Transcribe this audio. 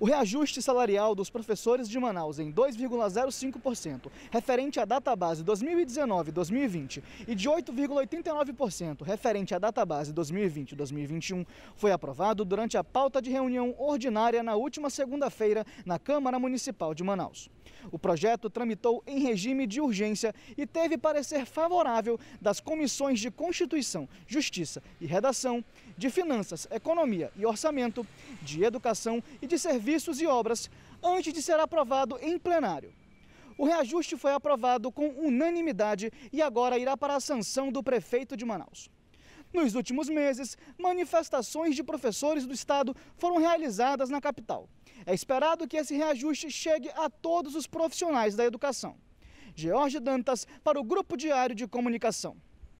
O reajuste salarial dos professores de Manaus em 2,05%, referente à data base 2019-2020, e de 8,89%, referente à data base 2020-2021, foi aprovado durante a pauta de reunião ordinária na última segunda-feira na Câmara Municipal de Manaus. O projeto tramitou em regime de urgência e teve parecer favorável das comissões de Constituição, Justiça e Redação, de Finanças, Economia e Orçamento, de Educação e de Serviços serviços e obras antes de ser aprovado em plenário. O reajuste foi aprovado com unanimidade e agora irá para a sanção do prefeito de Manaus. Nos últimos meses, manifestações de professores do estado foram realizadas na capital. É esperado que esse reajuste chegue a todos os profissionais da educação. George Dantas para o Grupo Diário de Comunicação.